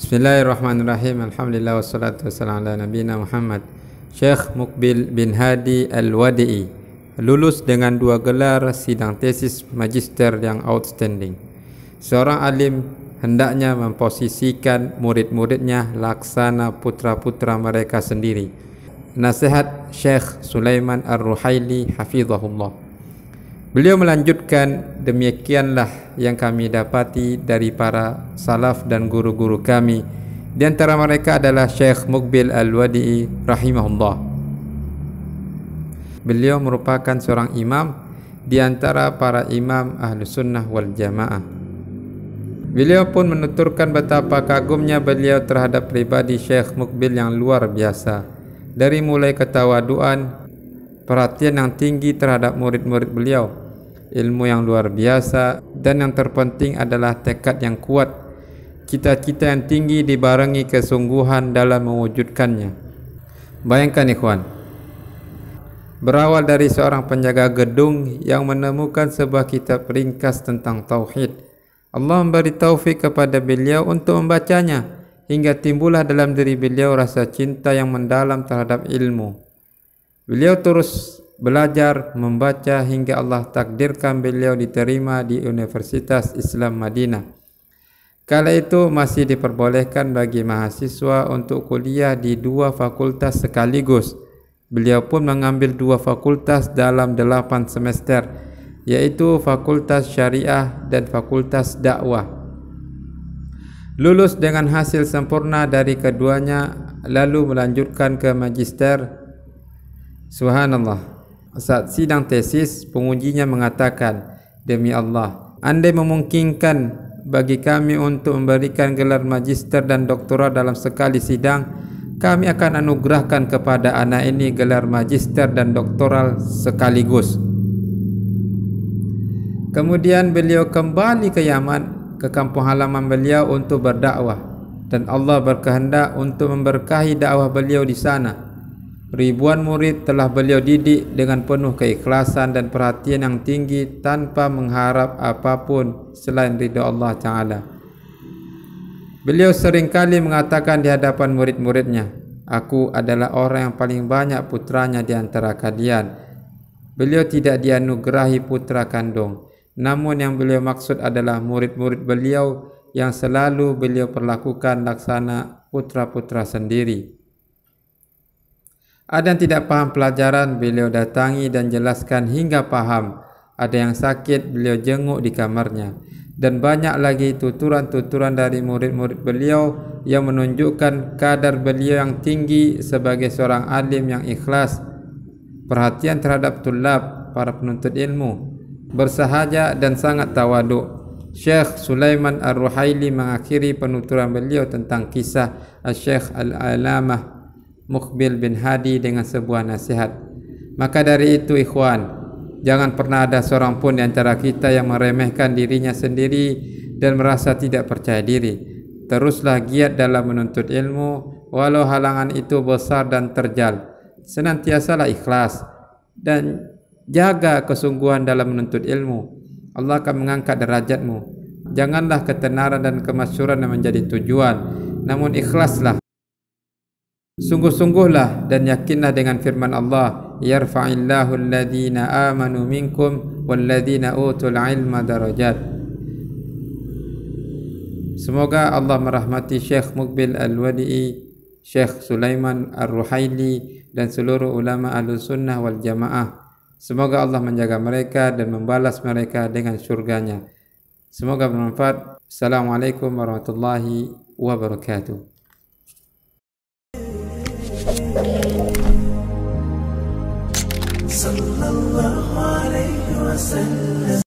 Bismillahirrahmanirrahim. Alhamdulillah wassalatu wassalamu ala nabiyyina Muhammad. Syekh Mukbil bin Hadi Al-Wadi'i lulus dengan dua gelar sidang tesis magister yang outstanding. Seorang alim hendaknya memposisikan murid-muridnya laksana putra-putra mereka sendiri. Nasihat Syekh Sulaiman Ar-Ruhaili hafizahullah. Beliau melanjutkan demikianlah yang kami dapati dari para salaf dan guru-guru kami di antara mereka adalah Syekh Mukbil Al-Wadi'i rahimahullah. Beliau merupakan seorang imam di antara para imam Ahlu Sunnah wal Jamaah. Beliau pun menuturkan betapa kagumnya beliau terhadap pribadi Syekh Mukbil yang luar biasa. Dari mulai ketawaduan, perhatian yang tinggi terhadap murid-murid beliau, ilmu yang luar biasa dan yang terpenting adalah tekad yang kuat cita-cita yang tinggi dibarengi kesungguhan dalam mewujudkannya bayangkan ikhwan berawal dari seorang penjaga gedung yang menemukan sebuah kitab ringkas tentang tauhid Allah memberi taufik kepada beliau untuk membacanya hingga timbullah dalam diri beliau rasa cinta yang mendalam terhadap ilmu beliau terus belajar membaca hingga Allah takdirkan beliau diterima di Universitas Islam Madinah. Kala itu masih diperbolehkan bagi mahasiswa untuk kuliah di dua fakultas sekaligus. Beliau pun mengambil dua fakultas dalam delapan semester, yaitu Fakultas Syariah dan Fakultas Dakwah. Lulus dengan hasil sempurna dari keduanya, lalu melanjutkan ke Magister. Subhanallah saat sidang tesis, pengujinya mengatakan, Demi Allah, andai memungkinkan bagi kami untuk memberikan gelar magister dan doktorat dalam sekali sidang, kami akan anugerahkan kepada anak ini gelar magister dan doktoral sekaligus. Kemudian beliau kembali ke Yaman, ke kampung halaman beliau untuk berdakwah dan Allah berkehendak untuk memberkahi dakwah beliau di sana. Ribuan murid telah beliau didik dengan penuh keikhlasan dan perhatian yang tinggi tanpa mengharap apapun selain ridha Allah Ta'ala. Beliau seringkali mengatakan di hadapan murid-muridnya, Aku adalah orang yang paling banyak putranya di antara kalian. Beliau tidak dianugerahi putra kandung. Namun yang beliau maksud adalah murid-murid beliau yang selalu beliau perlakukan laksana putra-putra sendiri. Ada yang tidak faham pelajaran, beliau datangi dan jelaskan hingga faham. Ada yang sakit, beliau jenguk di kamarnya. Dan banyak lagi tuturan-tuturan dari murid-murid beliau yang menunjukkan kadar beliau yang tinggi sebagai seorang alim yang ikhlas. Perhatian terhadap tulab, para penuntut ilmu. Bersahaja dan sangat tawaduk. Syekh Sulaiman Ar-Ruhaili mengakhiri penuturan beliau tentang kisah Syekh Al-Alamah Mukbil bin Hadi dengan sebuah nasihat. Maka dari itu ikhwan, jangan pernah ada seorang pun di antara kita yang meremehkan dirinya sendiri dan merasa tidak percaya diri. Teruslah giat dalam menuntut ilmu, walau halangan itu besar dan terjal. Senantiasalah ikhlas dan jaga kesungguhan dalam menuntut ilmu. Allah akan mengangkat derajatmu. Janganlah ketenaran dan kemasyuran yang menjadi tujuan, namun ikhlaslah Sungguh-sungguhlah dan yakinlah dengan firman Allah Yarfa'illahu alladhina amanu minkum Walladhina utul ilma darajat Semoga Allah merahmati Syekh Mukbil Al-Wadi'i Syekh Sulaiman Ar-Ruhaili Dan seluruh ulama Al-Sunnah wal-Jamaah Semoga Allah menjaga mereka dan membalas mereka dengan syurganya Semoga bermanfaat Assalamualaikum warahmatullahi wabarakatuh صلى الله عليه وسلم